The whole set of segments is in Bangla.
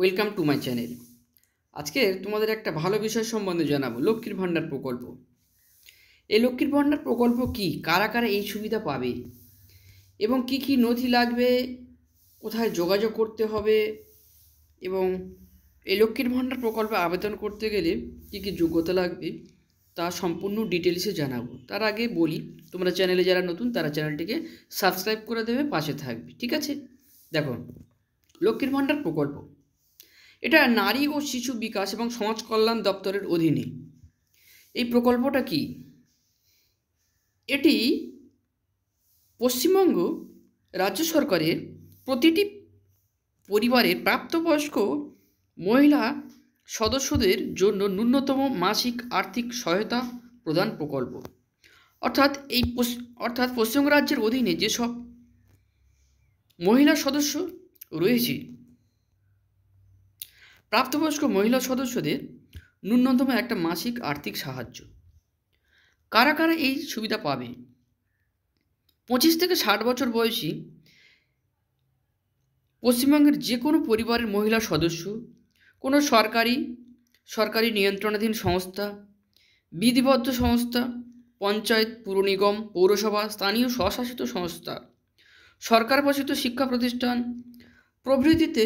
ওয়েলকাম টু মাই চ্যানেল আজকে তোমাদের একটা ভালো বিষয় সম্বন্ধে জানাবো লক্ষ্মীর ভাণ্ডার প্রকল্প এই লক্ষ্মীর ভাণ্ডার প্রকল্প কি কারা কারা এই সুবিধা পাবে এবং কি কি নথি লাগবে কোথায় যোগাযোগ করতে হবে এবং এই লক্ষ্মীর ভাণ্ডার প্রকল্পে আবেদন করতে গেলে কী কী যোগ্যতা লাগবে তা সম্পূর্ণ ডিটেলসে জানাবো তার আগে বলি তোমরা চ্যানেলে যারা নতুন তারা চ্যানেলটিকে সাবস্ক্রাইব করে দেবে পাশে থাকবে ঠিক আছে দেখো লক্ষ্মীর ভাণ্ডার প্রকল্প এটা নারী ও শিশু বিকাশ এবং সমাজ কল্যাণ দপ্তরের অধীনে এই প্রকল্পটা কি এটি পশ্চিমবঙ্গ রাজ্য সরকারের প্রতিটি পরিবারের প্রাপ্তবয়স্ক মহিলা সদস্যদের জন্য ন্যূনতম মাসিক আর্থিক সহায়তা প্রদান প্রকল্প অর্থাৎ এই অর্থাৎ পশ্চিমবঙ্গ রাজ্যের অধীনে যেসব মহিলা সদস্য রয়েছে প্রাপ্তবয়স্ক মহিলা সদস্যদের ন্যূনতম একটা মাসিক আর্থিক সাহায্য কারা কারা এই সুবিধা পাবে পঁচিশ থেকে ষাট বছর বয়সী পশ্চিমবঙ্গের যে কোনো পরিবারের মহিলা সদস্য কোনো সরকারি সরকারি নিয়ন্ত্রণাধীন সংস্থা বিধিবদ্ধ সংস্থা পঞ্চায়েত পুর নিগম পৌরসভা স্থানীয় স্বশাসিত সংস্থা সরকার প্রশিত শিক্ষা প্রতিষ্ঠান প্রভৃতিতে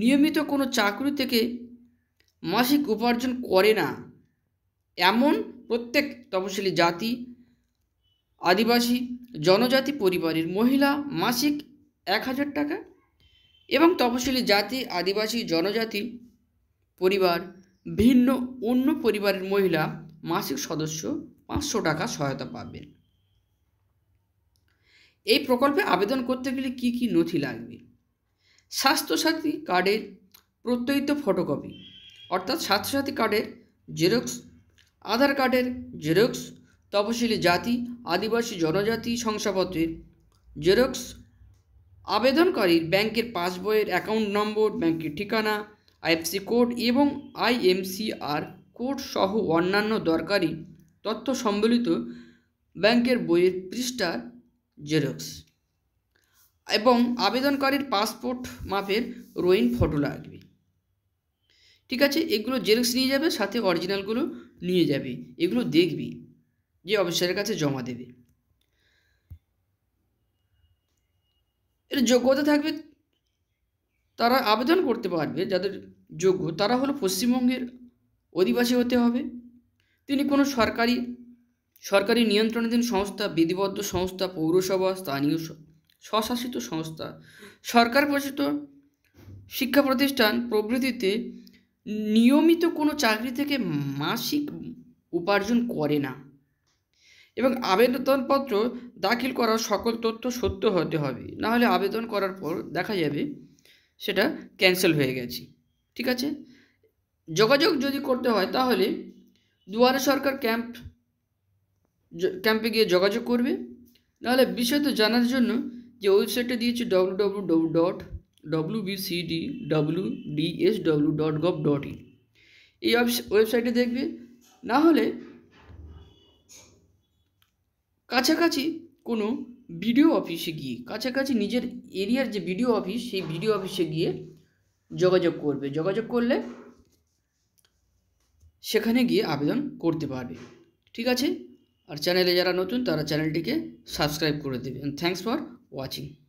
নিয়মিত কোনো চাকরি থেকে মাসিক উপার্জন করে না এমন প্রত্যেক তপশিলি জাতি আদিবাসী জনজাতি পরিবারের মহিলা মাসিক এক হাজার টাকা এবং তপশিলি জাতি আদিবাসী জনজাতি পরিবার ভিন্ন অন্য পরিবারের মহিলা মাসিক সদস্য পাঁচশো টাকা সহায়তা পাবেন এই প্রকল্পে আবেদন করতে গেলে কি কি নথি লাগবে স্বাস্থ্যসাথী কার্ডের প্রত্যয়িত ফটোকপি অর্থাৎ স্বাস্থ্যসাথী কার্ডের জেরক্স আধার কার্ডের জেরক্স তপশিলি জাতি আদিবাসী জনজাতি শংসাপত্রের জেরক্স আবেদনকারীর ব্যাংকের পাসবইয়ের অ্যাকাউন্ট নম্বর ব্যাংকের ঠিকানা আইএফসি কোড এবং আইএমসিআর কোড সহ অন্যান্য দরকারি তথ্য সম্বলিত ব্যাংকের বইয়ের পৃষ্ঠার জেরক্স এবং আবেদনকারীর পাসপোর্ট মাপের রোয়িন ফটো লাগবে ঠিক আছে এগুলো জেরক্স নিয়ে যাবে সাথে অরিজিনালগুলো নিয়ে যাবে এগুলো দেখবি যে অফিসারের কাছে জমা দেবে এর যোগ্যতা থাকবে তারা আবেদন করতে পারবে যাদের যোগ্য তারা হলো পশ্চিমবঙ্গের অধিবাসী হতে হবে তিনি কোনো সরকারি সরকারি নিয়ন্ত্রণাধীন সংস্থা বিধিবদ্ধ সংস্থা পৌরসভা স্থানীয় স্বশাসিত সংস্থা সরকার পরিচিত শিক্ষা প্রতিষ্ঠান প্রভৃতিতে নিয়মিত কোনো চাকরি থেকে মাসিক উপার্জন করে না এবং আবেদনপত্র দাখিল করার সকল তথ্য সত্য হতে হবে নাহলে আবেদন করার পর দেখা যাবে সেটা ক্যান্সেল হয়ে গেছে ঠিক আছে যোগাযোগ যদি করতে হয় তাহলে দুয়ারে সরকার ক্যাম্প ক্যাম্পে গিয়ে যোগাযোগ করবে নাহলে বিষয় তো জানার জন্য যে ওয়েবসাইটটা দিয়েছে W W W dot W BCD W DS W dot gov dot in এই ওয়েবসাইটে দেখবে না হলে কাছাকাছি কোনো বিডিও অফিসে গিয়ে কাছাকাছি নিজের এরিয়ার যে বিডিও অফিস সেই বিডিও অফিসে গিয়ে যোগাযোগ করবে যোগাযোগ করলে সেখানে গিয়ে আবেদন করতে পারবে ঠিক আছে আর চ্যানেলে যারা নতুন তারা চ্যানেলটিকে সাবস্ক্রাইব করে দেবে থ্যাংকস ফর watching.